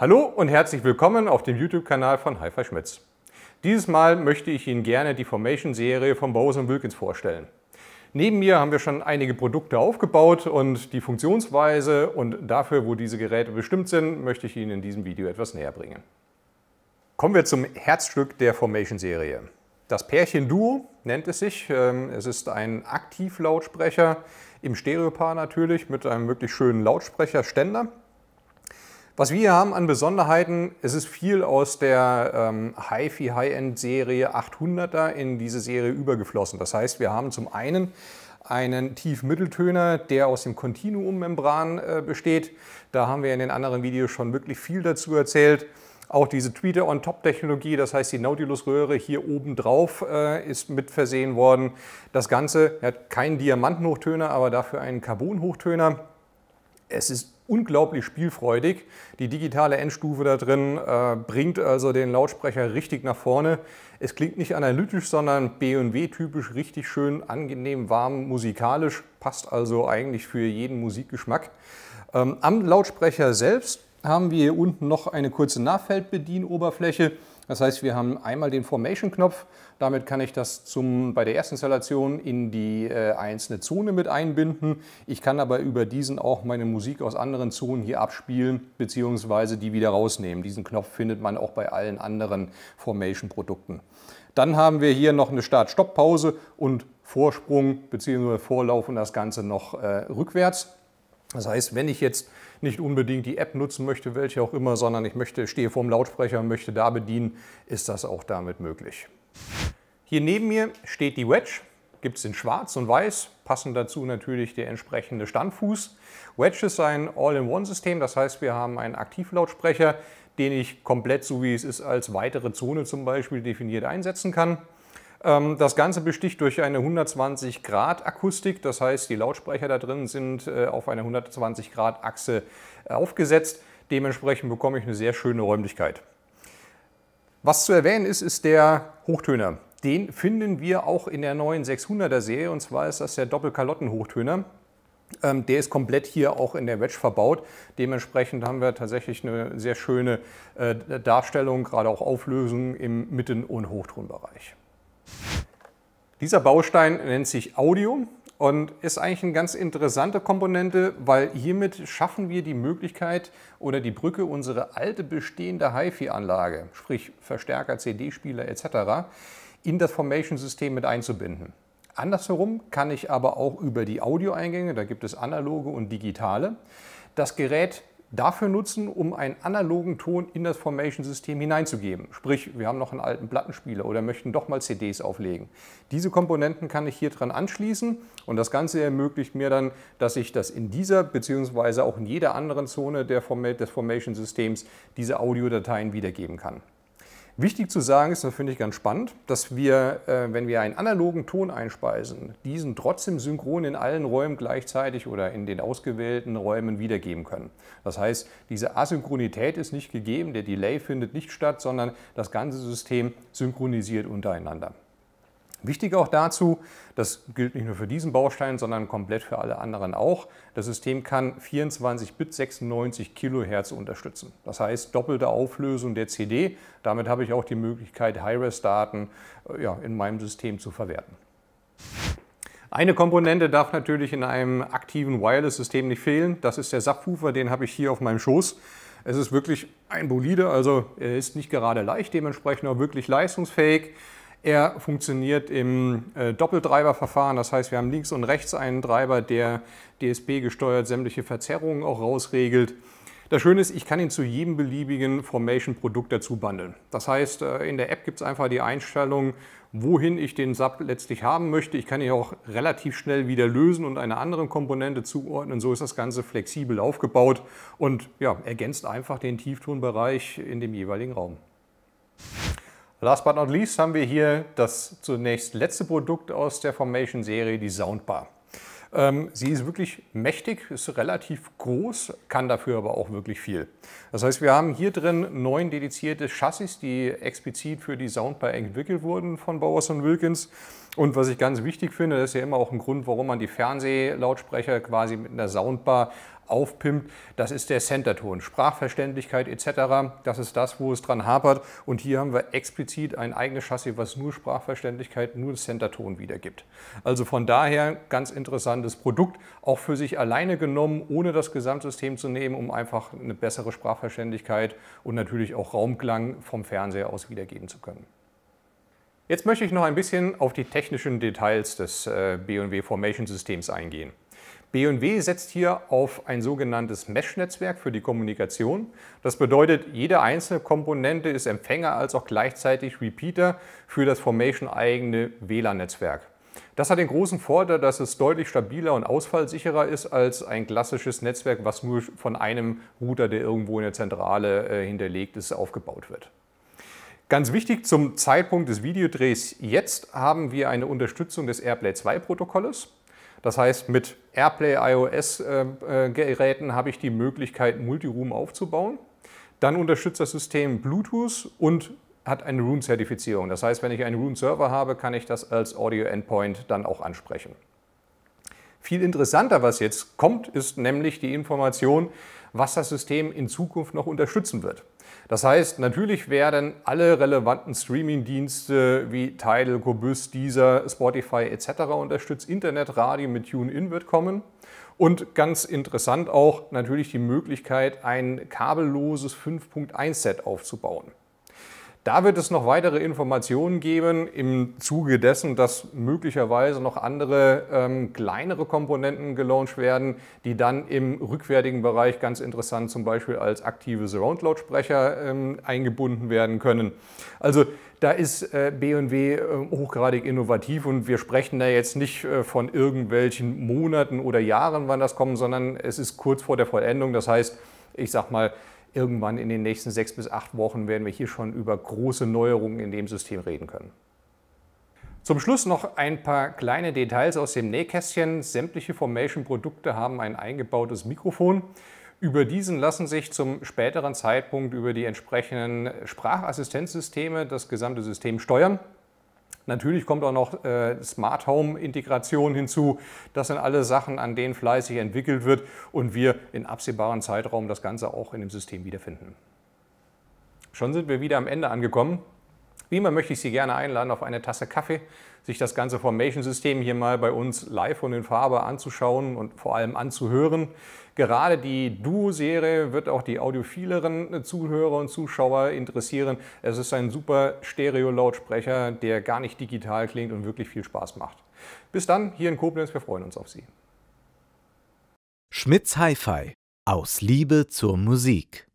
Hallo und herzlich willkommen auf dem YouTube-Kanal von hi Schmitz. Dieses Mal möchte ich Ihnen gerne die Formation-Serie von Bose Wilkins vorstellen. Neben mir haben wir schon einige Produkte aufgebaut und die Funktionsweise und dafür, wo diese Geräte bestimmt sind, möchte ich Ihnen in diesem Video etwas näher bringen. Kommen wir zum Herzstück der Formation-Serie. Das Pärchen Duo nennt es sich. Ähm, es ist ein Aktivlautsprecher im Stereopaar natürlich mit einem wirklich schönen Lautsprecherständer. Was wir hier haben an Besonderheiten, es ist viel aus der ähm, HiFi High-End Serie 800er in diese Serie übergeflossen. Das heißt, wir haben zum einen einen Tiefmitteltöner, der aus dem Kontinuummembran äh, besteht. Da haben wir in den anderen Videos schon wirklich viel dazu erzählt. Auch diese Tweeter-on-Top-Technologie, das heißt die Nautilus-Röhre hier oben drauf äh, ist mit versehen worden. Das Ganze hat keinen Diamantenhochtöner, aber dafür einen Carbon-Hochtöner. Es ist unglaublich spielfreudig. Die digitale Endstufe da drin äh, bringt also den Lautsprecher richtig nach vorne. Es klingt nicht analytisch, sondern B&W-typisch richtig schön, angenehm, warm, musikalisch. Passt also eigentlich für jeden Musikgeschmack. Ähm, am Lautsprecher selbst haben wir hier unten noch eine kurze Nachfeldbedienoberfläche. oberfläche das heißt, wir haben einmal den Formation-Knopf. Damit kann ich das zum, bei der ersten Installation in die äh, einzelne Zone mit einbinden. Ich kann aber über diesen auch meine Musik aus anderen Zonen hier abspielen bzw. die wieder rausnehmen. Diesen Knopf findet man auch bei allen anderen Formation-Produkten. Dann haben wir hier noch eine Start-Stopp-Pause und Vorsprung bzw. Vorlauf und das Ganze noch äh, rückwärts. Das heißt, wenn ich jetzt nicht unbedingt die App nutzen möchte, welche auch immer, sondern ich möchte, stehe dem Lautsprecher und möchte da bedienen, ist das auch damit möglich. Hier neben mir steht die Wedge. Gibt es in schwarz und weiß, passend dazu natürlich der entsprechende Standfuß. Wedge ist ein All-in-One-System, das heißt, wir haben einen Aktivlautsprecher, den ich komplett so wie es ist als weitere Zone zum Beispiel definiert einsetzen kann. Ähm, das Ganze besticht durch eine 120 Grad Akustik, das heißt die Lautsprecher da drin sind äh, auf einer 120 Grad Achse äh, aufgesetzt. Dementsprechend bekomme ich eine sehr schöne Räumlichkeit. Was zu erwähnen ist, ist der Hochtöner. Den finden wir auch in der neuen 600er Serie und zwar ist das der Doppelkalotten-Hochtöner. Ähm, der ist komplett hier auch in der Wedge verbaut. Dementsprechend haben wir tatsächlich eine sehr schöne äh, Darstellung, gerade auch Auflösung im Mitten- und Hochtonbereich. Dieser Baustein nennt sich Audio und ist eigentlich eine ganz interessante Komponente, weil hiermit schaffen wir die Möglichkeit oder die Brücke, unsere alte bestehende HiFi-Anlage, sprich Verstärker, CD-Spieler etc., in das Formation-System mit einzubinden. Andersherum kann ich aber auch über die Audioeingänge, da gibt es analoge und digitale, das Gerät dafür nutzen, um einen analogen Ton in das Formation-System hineinzugeben. Sprich, wir haben noch einen alten Plattenspieler oder möchten doch mal CDs auflegen. Diese Komponenten kann ich hier dran anschließen und das Ganze ermöglicht mir dann, dass ich das in dieser bzw. auch in jeder anderen Zone der Format des Formation-Systems diese Audiodateien wiedergeben kann. Wichtig zu sagen ist, das finde ich ganz spannend, dass wir, äh, wenn wir einen analogen Ton einspeisen, diesen trotzdem synchron in allen Räumen gleichzeitig oder in den ausgewählten Räumen wiedergeben können. Das heißt, diese Asynchronität ist nicht gegeben, der Delay findet nicht statt, sondern das ganze System synchronisiert untereinander. Wichtig auch dazu, das gilt nicht nur für diesen Baustein, sondern komplett für alle anderen auch, das System kann 24 Bit 96 Kilohertz unterstützen. Das heißt doppelte Auflösung der CD. Damit habe ich auch die Möglichkeit, Hi-Res-Daten äh, ja, in meinem System zu verwerten. Eine Komponente darf natürlich in einem aktiven Wireless-System nicht fehlen. Das ist der Subwoofer, den habe ich hier auf meinem Schoß. Es ist wirklich ein Bolide, also er ist nicht gerade leicht, dementsprechend auch wirklich leistungsfähig. Er funktioniert im äh, Doppeldreiberverfahren, das heißt, wir haben links und rechts einen Treiber, der DSP-gesteuert sämtliche Verzerrungen auch rausregelt. Das Schöne ist, ich kann ihn zu jedem beliebigen Formation-Produkt dazu bundeln. Das heißt, äh, in der App gibt es einfach die Einstellung, wohin ich den SAP letztlich haben möchte. Ich kann ihn auch relativ schnell wieder lösen und einer anderen Komponente zuordnen. So ist das Ganze flexibel aufgebaut und ja, ergänzt einfach den Tieftonbereich in dem jeweiligen Raum. Last but not least haben wir hier das zunächst letzte Produkt aus der Formation-Serie, die Soundbar. Ähm, sie ist wirklich mächtig, ist relativ groß, kann dafür aber auch wirklich viel. Das heißt, wir haben hier drin neun dedizierte Chassis, die explizit für die Soundbar entwickelt wurden von Bowers Wilkins. Und was ich ganz wichtig finde, das ist ja immer auch ein Grund, warum man die Fernsehlautsprecher quasi mit einer Soundbar aufpimpt, das ist der Centerton, Sprachverständlichkeit etc. Das ist das, wo es dran hapert. Und hier haben wir explizit ein eigenes Chassis, was nur Sprachverständlichkeit, nur Centerton wiedergibt. Also von daher ganz interessantes Produkt, auch für sich alleine genommen, ohne das Gesamtsystem zu nehmen, um einfach eine bessere Sprachverständlichkeit und natürlich auch Raumklang vom Fernseher aus wiedergeben zu können. Jetzt möchte ich noch ein bisschen auf die technischen Details des äh, BW Formation Systems eingehen. BW setzt hier auf ein sogenanntes Mesh-Netzwerk für die Kommunikation. Das bedeutet, jede einzelne Komponente ist Empfänger als auch gleichzeitig Repeater für das Formation-eigene WLAN-Netzwerk. Das hat den großen Vorteil, dass es deutlich stabiler und ausfallsicherer ist als ein klassisches Netzwerk, was nur von einem Router, der irgendwo in der Zentrale äh, hinterlegt ist, aufgebaut wird. Ganz wichtig zum Zeitpunkt des Videodrehs jetzt haben wir eine Unterstützung des AirPlay 2 Protokolles. Das heißt, mit AirPlay iOS-Geräten äh, äh, habe ich die Möglichkeit, Multiroom aufzubauen. Dann unterstützt das System Bluetooth und hat eine Roon-Zertifizierung. Das heißt, wenn ich einen Roon-Server habe, kann ich das als Audio-Endpoint dann auch ansprechen. Viel interessanter, was jetzt kommt, ist nämlich die Information, was das System in Zukunft noch unterstützen wird. Das heißt, natürlich werden alle relevanten Streaming-Dienste wie Tidal, Gobus, Deezer, Spotify etc. unterstützt. Internet, Radio mit TuneIn wird kommen. Und ganz interessant auch natürlich die Möglichkeit, ein kabelloses 5.1-Set aufzubauen. Da wird es noch weitere Informationen geben im Zuge dessen, dass möglicherweise noch andere ähm, kleinere Komponenten gelauncht werden, die dann im rückwärtigen Bereich ganz interessant zum Beispiel als aktive Surround-Lautsprecher ähm, eingebunden werden können. Also da ist äh, BMW äh, hochgradig innovativ und wir sprechen da jetzt nicht äh, von irgendwelchen Monaten oder Jahren, wann das kommt, sondern es ist kurz vor der Vollendung. Das heißt, ich sag mal, irgendwann in den nächsten sechs bis acht Wochen werden wir hier schon über große Neuerungen in dem System reden können. Zum Schluss noch ein paar kleine Details aus dem Nähkästchen. Sämtliche Formation-Produkte haben ein eingebautes Mikrofon. Über diesen lassen sich zum späteren Zeitpunkt über die entsprechenden Sprachassistenzsysteme das gesamte System steuern. Natürlich kommt auch noch äh, Smart Home Integration hinzu. Das sind alle Sachen, an denen fleißig entwickelt wird und wir in absehbaren Zeitraum das Ganze auch in dem System wiederfinden. Schon sind wir wieder am Ende angekommen. Wie immer möchte ich Sie gerne einladen, auf eine Tasse Kaffee, sich das ganze Formation-System hier mal bei uns live und in Farbe anzuschauen und vor allem anzuhören. Gerade die Duo-Serie wird auch die audiophileren äh, Zuhörer und Zuschauer interessieren. Es ist ein super Stereo-Lautsprecher, der gar nicht digital klingt und wirklich viel Spaß macht. Bis dann, hier in Koblenz, wir freuen uns auf Sie. Schmitz Hi-Fi aus Liebe zur Musik.